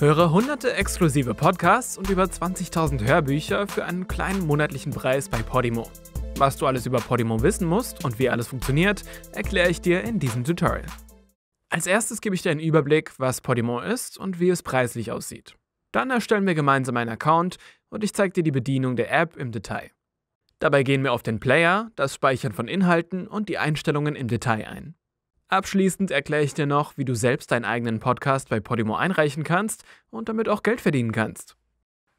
Höre hunderte exklusive Podcasts und über 20.000 Hörbücher für einen kleinen monatlichen Preis bei Podimo. Was du alles über Podimo wissen musst und wie alles funktioniert, erkläre ich dir in diesem Tutorial. Als erstes gebe ich dir einen Überblick, was Podimo ist und wie es preislich aussieht. Dann erstellen wir gemeinsam einen Account und ich zeige dir die Bedienung der App im Detail. Dabei gehen wir auf den Player, das Speichern von Inhalten und die Einstellungen im Detail ein. Abschließend erkläre ich dir noch, wie du selbst deinen eigenen Podcast bei Podimo einreichen kannst und damit auch Geld verdienen kannst.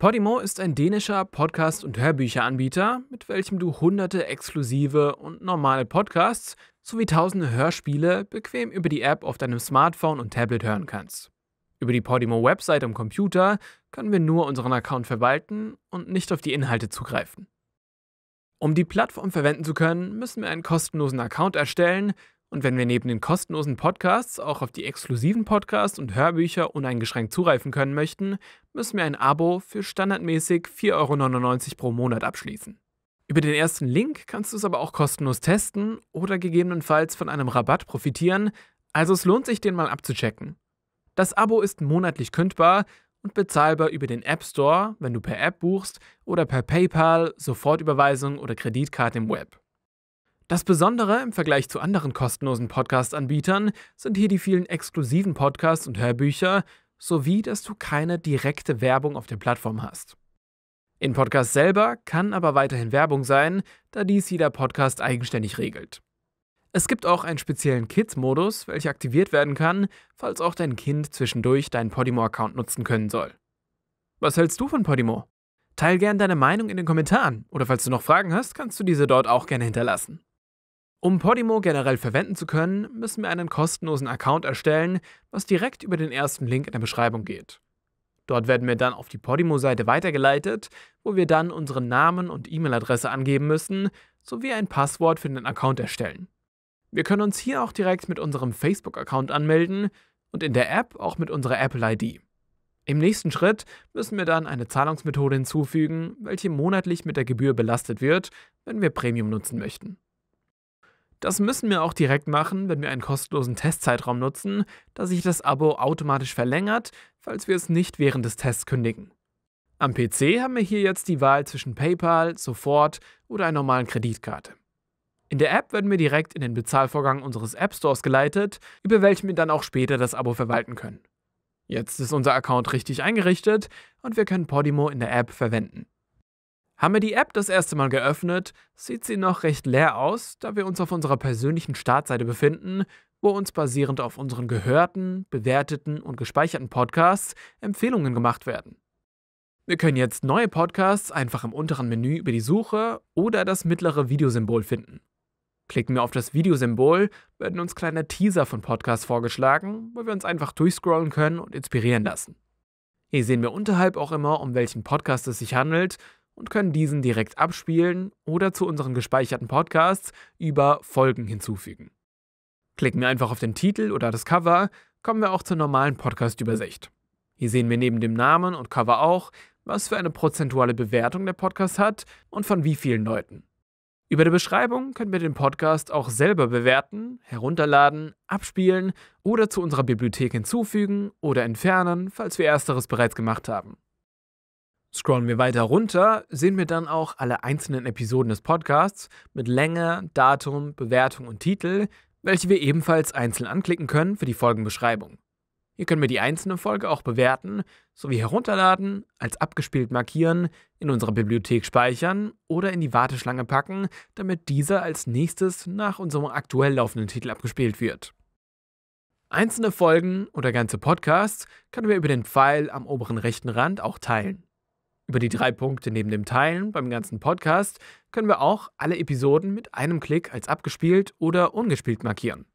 Podimo ist ein dänischer Podcast- und Hörbücheranbieter, mit welchem du hunderte exklusive und normale Podcasts sowie tausende Hörspiele bequem über die App auf deinem Smartphone und Tablet hören kannst. Über die Podimo-Website am Computer können wir nur unseren Account verwalten und nicht auf die Inhalte zugreifen. Um die Plattform verwenden zu können, müssen wir einen kostenlosen Account erstellen, und wenn wir neben den kostenlosen Podcasts auch auf die exklusiven Podcasts und Hörbücher uneingeschränkt zugreifen können möchten, müssen wir ein Abo für standardmäßig 4,99 Euro pro Monat abschließen. Über den ersten Link kannst du es aber auch kostenlos testen oder gegebenenfalls von einem Rabatt profitieren, also es lohnt sich, den mal abzuchecken. Das Abo ist monatlich kündbar und bezahlbar über den App Store, wenn du per App buchst, oder per PayPal, Sofortüberweisung oder Kreditkarte im Web. Das Besondere im Vergleich zu anderen kostenlosen Podcast-Anbietern sind hier die vielen exklusiven Podcasts und Hörbücher sowie, dass du keine direkte Werbung auf der Plattform hast. In Podcasts selber kann aber weiterhin Werbung sein, da dies jeder Podcast eigenständig regelt. Es gibt auch einen speziellen Kids-Modus, welcher aktiviert werden kann, falls auch dein Kind zwischendurch deinen Podimo-Account nutzen können soll. Was hältst du von Podimo? Teil gern deine Meinung in den Kommentaren oder falls du noch Fragen hast, kannst du diese dort auch gerne hinterlassen. Um Podimo generell verwenden zu können, müssen wir einen kostenlosen Account erstellen, was direkt über den ersten Link in der Beschreibung geht. Dort werden wir dann auf die Podimo-Seite weitergeleitet, wo wir dann unseren Namen und E-Mail-Adresse angeben müssen, sowie ein Passwort für den Account erstellen. Wir können uns hier auch direkt mit unserem Facebook-Account anmelden und in der App auch mit unserer Apple-ID. Im nächsten Schritt müssen wir dann eine Zahlungsmethode hinzufügen, welche monatlich mit der Gebühr belastet wird, wenn wir Premium nutzen möchten. Das müssen wir auch direkt machen, wenn wir einen kostenlosen Testzeitraum nutzen, da sich das Abo automatisch verlängert, falls wir es nicht während des Tests kündigen. Am PC haben wir hier jetzt die Wahl zwischen PayPal, Sofort oder einer normalen Kreditkarte. In der App werden wir direkt in den Bezahlvorgang unseres App Stores geleitet, über welchen wir dann auch später das Abo verwalten können. Jetzt ist unser Account richtig eingerichtet und wir können Podimo in der App verwenden. Haben wir die App das erste Mal geöffnet, sieht sie noch recht leer aus, da wir uns auf unserer persönlichen Startseite befinden, wo uns basierend auf unseren gehörten, bewerteten und gespeicherten Podcasts Empfehlungen gemacht werden. Wir können jetzt neue Podcasts einfach im unteren Menü über die Suche oder das mittlere Videosymbol finden. Klicken wir auf das Videosymbol, werden uns kleine Teaser von Podcasts vorgeschlagen, wo wir uns einfach durchscrollen können und inspirieren lassen. Hier sehen wir unterhalb auch immer, um welchen Podcast es sich handelt und können diesen direkt abspielen oder zu unseren gespeicherten Podcasts über Folgen hinzufügen. Klicken wir einfach auf den Titel oder das Cover, kommen wir auch zur normalen Podcast-Übersicht. Hier sehen wir neben dem Namen und Cover auch, was für eine prozentuale Bewertung der Podcast hat und von wie vielen Leuten. Über die Beschreibung können wir den Podcast auch selber bewerten, herunterladen, abspielen oder zu unserer Bibliothek hinzufügen oder entfernen, falls wir ersteres bereits gemacht haben. Scrollen wir weiter runter, sehen wir dann auch alle einzelnen Episoden des Podcasts mit Länge, Datum, Bewertung und Titel, welche wir ebenfalls einzeln anklicken können für die Folgenbeschreibung. Hier können wir die einzelne Folge auch bewerten, sowie herunterladen, als abgespielt markieren, in unserer Bibliothek speichern oder in die Warteschlange packen, damit dieser als nächstes nach unserem aktuell laufenden Titel abgespielt wird. Einzelne Folgen oder ganze Podcasts können wir über den Pfeil am oberen rechten Rand auch teilen. Über die drei Punkte neben dem Teilen beim ganzen Podcast können wir auch alle Episoden mit einem Klick als abgespielt oder ungespielt markieren.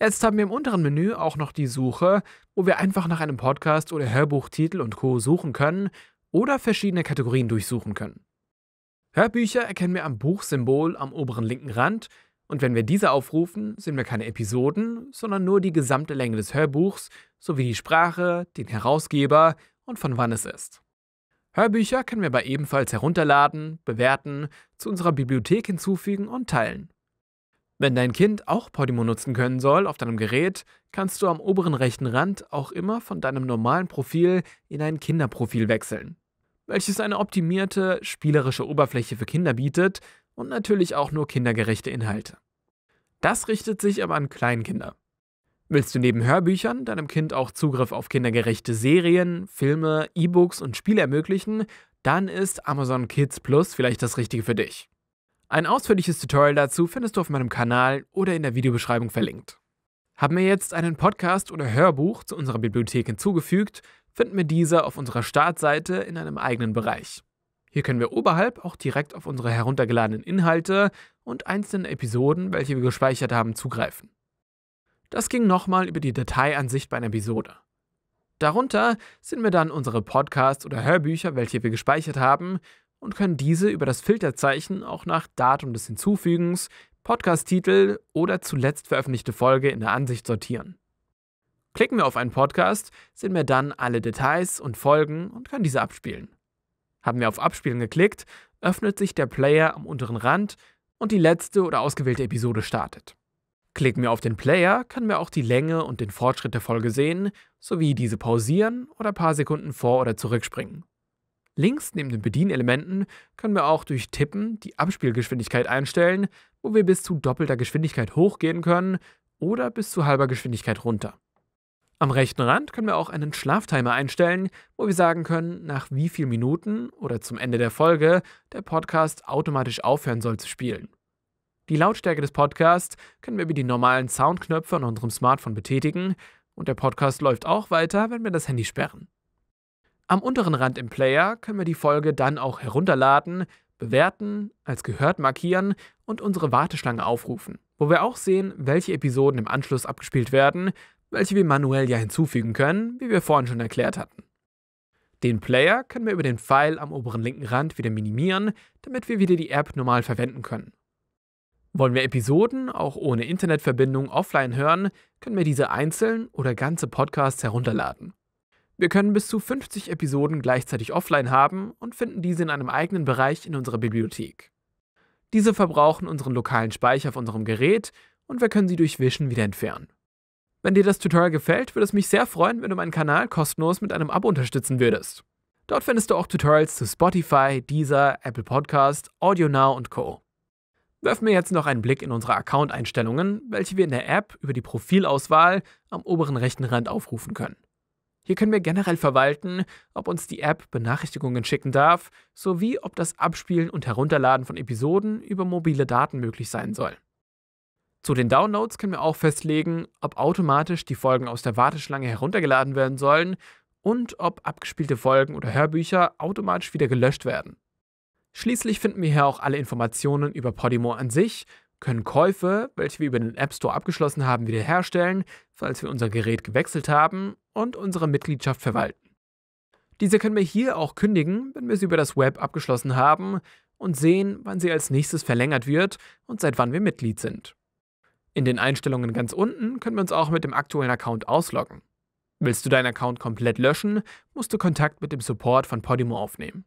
Jetzt haben wir im unteren Menü auch noch die Suche, wo wir einfach nach einem Podcast oder Hörbuchtitel und Co. suchen können oder verschiedene Kategorien durchsuchen können. Hörbücher erkennen wir am Buchsymbol am oberen linken Rand und wenn wir diese aufrufen, sehen wir keine Episoden, sondern nur die gesamte Länge des Hörbuchs sowie die Sprache, den Herausgeber und von wann es ist. Hörbücher können wir aber ebenfalls herunterladen, bewerten, zu unserer Bibliothek hinzufügen und teilen. Wenn dein Kind auch Podimo nutzen können soll auf deinem Gerät, kannst du am oberen rechten Rand auch immer von deinem normalen Profil in ein Kinderprofil wechseln, welches eine optimierte, spielerische Oberfläche für Kinder bietet und natürlich auch nur kindergerechte Inhalte. Das richtet sich aber an Kleinkinder. Willst du neben Hörbüchern deinem Kind auch Zugriff auf kindergerechte Serien, Filme, E-Books und Spiele ermöglichen? Dann ist Amazon Kids Plus vielleicht das Richtige für dich. Ein ausführliches Tutorial dazu findest du auf meinem Kanal oder in der Videobeschreibung verlinkt. Haben wir jetzt einen Podcast oder Hörbuch zu unserer Bibliothek hinzugefügt, finden wir diese auf unserer Startseite in einem eigenen Bereich. Hier können wir oberhalb auch direkt auf unsere heruntergeladenen Inhalte und einzelne Episoden, welche wir gespeichert haben, zugreifen. Das ging nochmal über die Detailansicht bei einer Episode. Darunter sind wir dann unsere Podcasts oder Hörbücher, welche wir gespeichert haben, und können diese über das Filterzeichen auch nach Datum des Hinzufügens, Podcast-Titel oder zuletzt veröffentlichte Folge in der Ansicht sortieren. Klicken wir auf einen Podcast, sehen wir dann alle Details und Folgen und können diese abspielen. Haben wir auf Abspielen geklickt, öffnet sich der Player am unteren Rand und die letzte oder ausgewählte Episode startet. Klicken wir auf den Player, können wir auch die Länge und den Fortschritt der Folge sehen, sowie diese pausieren oder ein paar Sekunden vor- oder zurückspringen. Links neben den Bedienelementen können wir auch durch Tippen die Abspielgeschwindigkeit einstellen, wo wir bis zu doppelter Geschwindigkeit hochgehen können oder bis zu halber Geschwindigkeit runter. Am rechten Rand können wir auch einen Schlaftimer einstellen, wo wir sagen können, nach wie vielen Minuten oder zum Ende der Folge der Podcast automatisch aufhören soll zu spielen. Die Lautstärke des Podcasts können wir über die normalen Soundknöpfe an unserem Smartphone betätigen und der Podcast läuft auch weiter, wenn wir das Handy sperren. Am unteren Rand im Player können wir die Folge dann auch herunterladen, bewerten, als gehört markieren und unsere Warteschlange aufrufen, wo wir auch sehen, welche Episoden im Anschluss abgespielt werden, welche wir manuell ja hinzufügen können, wie wir vorhin schon erklärt hatten. Den Player können wir über den Pfeil am oberen linken Rand wieder minimieren, damit wir wieder die App normal verwenden können. Wollen wir Episoden auch ohne Internetverbindung offline hören, können wir diese einzeln oder ganze Podcasts herunterladen. Wir können bis zu 50 Episoden gleichzeitig offline haben und finden diese in einem eigenen Bereich in unserer Bibliothek. Diese verbrauchen unseren lokalen Speicher auf unserem Gerät und wir können sie durch Wischen wieder entfernen. Wenn dir das Tutorial gefällt, würde es mich sehr freuen, wenn du meinen Kanal kostenlos mit einem Abo unterstützen würdest. Dort findest du auch Tutorials zu Spotify, Deezer, Apple Podcast, Now und Co. Werfen wir jetzt noch einen Blick in unsere Account-Einstellungen, welche wir in der App über die Profilauswahl am oberen rechten Rand aufrufen können. Hier können wir generell verwalten, ob uns die App Benachrichtigungen schicken darf, sowie ob das Abspielen und Herunterladen von Episoden über mobile Daten möglich sein soll. Zu den Downloads können wir auch festlegen, ob automatisch die Folgen aus der Warteschlange heruntergeladen werden sollen und ob abgespielte Folgen oder Hörbücher automatisch wieder gelöscht werden. Schließlich finden wir hier auch alle Informationen über Podimo an sich, können Käufe, welche wir über den App Store abgeschlossen haben, wiederherstellen, falls wir unser Gerät gewechselt haben und unsere Mitgliedschaft verwalten. Diese können wir hier auch kündigen, wenn wir sie über das Web abgeschlossen haben und sehen, wann sie als nächstes verlängert wird und seit wann wir Mitglied sind. In den Einstellungen ganz unten können wir uns auch mit dem aktuellen Account ausloggen. Willst du deinen Account komplett löschen, musst du Kontakt mit dem Support von Podimo aufnehmen.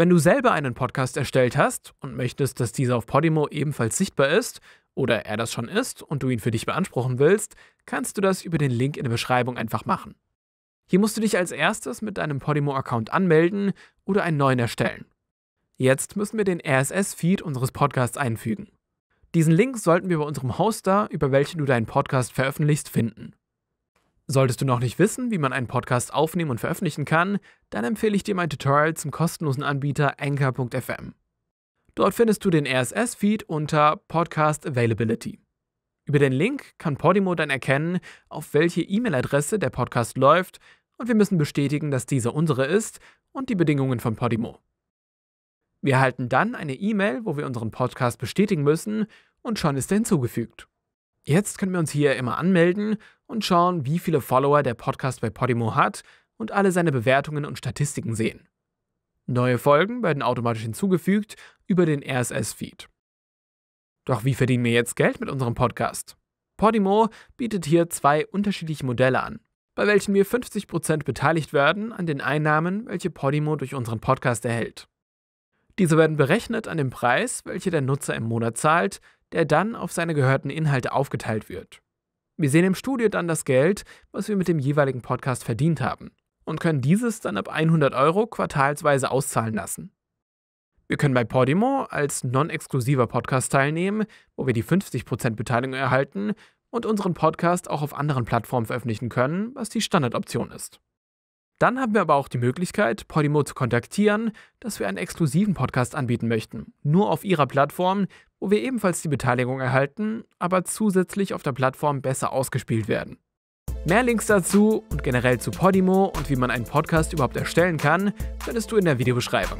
Wenn du selber einen Podcast erstellt hast und möchtest, dass dieser auf Podimo ebenfalls sichtbar ist oder er das schon ist und du ihn für dich beanspruchen willst, kannst du das über den Link in der Beschreibung einfach machen. Hier musst du dich als erstes mit deinem Podimo-Account anmelden oder einen neuen erstellen. Jetzt müssen wir den RSS-Feed unseres Podcasts einfügen. Diesen Link sollten wir bei unserem Hoster, über welchen du deinen Podcast veröffentlichst, finden. Solltest du noch nicht wissen, wie man einen Podcast aufnehmen und veröffentlichen kann, dann empfehle ich dir mein Tutorial zum kostenlosen Anbieter anchor.fm. Dort findest du den RSS-Feed unter Podcast Availability. Über den Link kann Podimo dann erkennen, auf welche E-Mail-Adresse der Podcast läuft und wir müssen bestätigen, dass diese unsere ist und die Bedingungen von Podimo. Wir erhalten dann eine E-Mail, wo wir unseren Podcast bestätigen müssen und schon ist er hinzugefügt. Jetzt können wir uns hier immer anmelden und schauen, wie viele Follower der Podcast bei Podimo hat und alle seine Bewertungen und Statistiken sehen. Neue Folgen werden automatisch hinzugefügt über den RSS-Feed. Doch wie verdienen wir jetzt Geld mit unserem Podcast? Podimo bietet hier zwei unterschiedliche Modelle an, bei welchen wir 50% beteiligt werden an den Einnahmen, welche Podimo durch unseren Podcast erhält. Diese werden berechnet an dem Preis, welcher der Nutzer im Monat zahlt, der dann auf seine gehörten Inhalte aufgeteilt wird. Wir sehen im Studio dann das Geld, was wir mit dem jeweiligen Podcast verdient haben und können dieses dann ab 100 Euro quartalsweise auszahlen lassen. Wir können bei Podimo als non-exklusiver Podcast teilnehmen, wo wir die 50% Beteiligung erhalten und unseren Podcast auch auf anderen Plattformen veröffentlichen können, was die Standardoption ist. Dann haben wir aber auch die Möglichkeit, Podimo zu kontaktieren, dass wir einen exklusiven Podcast anbieten möchten. Nur auf ihrer Plattform, wo wir ebenfalls die Beteiligung erhalten, aber zusätzlich auf der Plattform besser ausgespielt werden. Mehr Links dazu und generell zu Podimo und wie man einen Podcast überhaupt erstellen kann, findest du in der Videobeschreibung.